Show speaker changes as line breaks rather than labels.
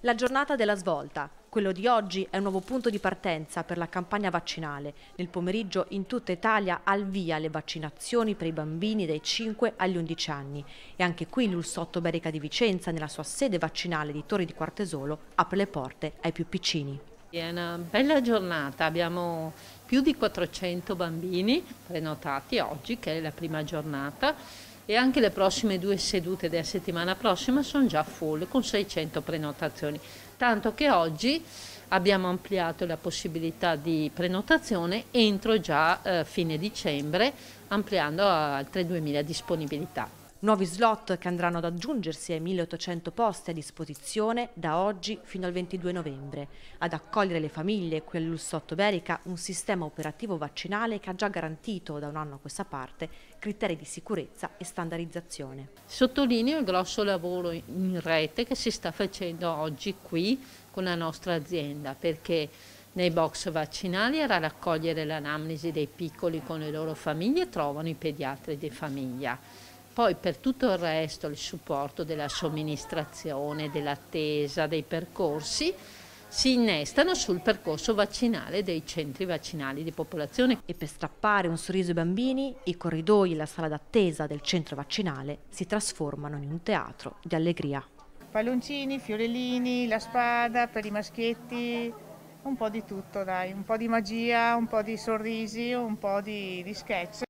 La giornata della svolta. Quello di oggi è un nuovo punto di partenza per la campagna vaccinale. Nel pomeriggio in tutta Italia al via le vaccinazioni per i bambini dai 5 agli 11 anni. E anche qui l'Ulsotto Berica di Vicenza, nella sua sede vaccinale di Torri di Quartesolo, apre le porte ai più piccini.
È una bella giornata, abbiamo più di 400 bambini prenotati oggi, che è la prima giornata e anche le prossime due sedute della settimana prossima sono già full con 600 prenotazioni, tanto che oggi abbiamo ampliato la possibilità di prenotazione entro già eh, fine dicembre ampliando altre 2000
disponibilità. Nuovi slot che andranno ad aggiungersi ai 1800 posti a disposizione da oggi fino al 22 novembre. Ad accogliere le famiglie qui all'Ussotto Berica un sistema operativo vaccinale che ha già garantito da un anno a questa parte criteri di sicurezza e standardizzazione. Sottolineo il grosso
lavoro in rete che si sta facendo oggi qui con la nostra azienda perché nei box vaccinali era raccogliere l'anamnesi dei piccoli con le loro famiglie e trovano i pediatri di famiglia poi per tutto il resto il supporto della somministrazione, dell'attesa, dei percorsi si innestano sul percorso vaccinale dei centri
vaccinali di popolazione. E per strappare un sorriso ai bambini, i corridoi e la sala d'attesa del centro vaccinale si trasformano in un teatro di allegria.
Palloncini, fiorellini, la spada per i maschietti, un po' di tutto dai, un po' di magia, un po' di sorrisi, un po' di, di sketch.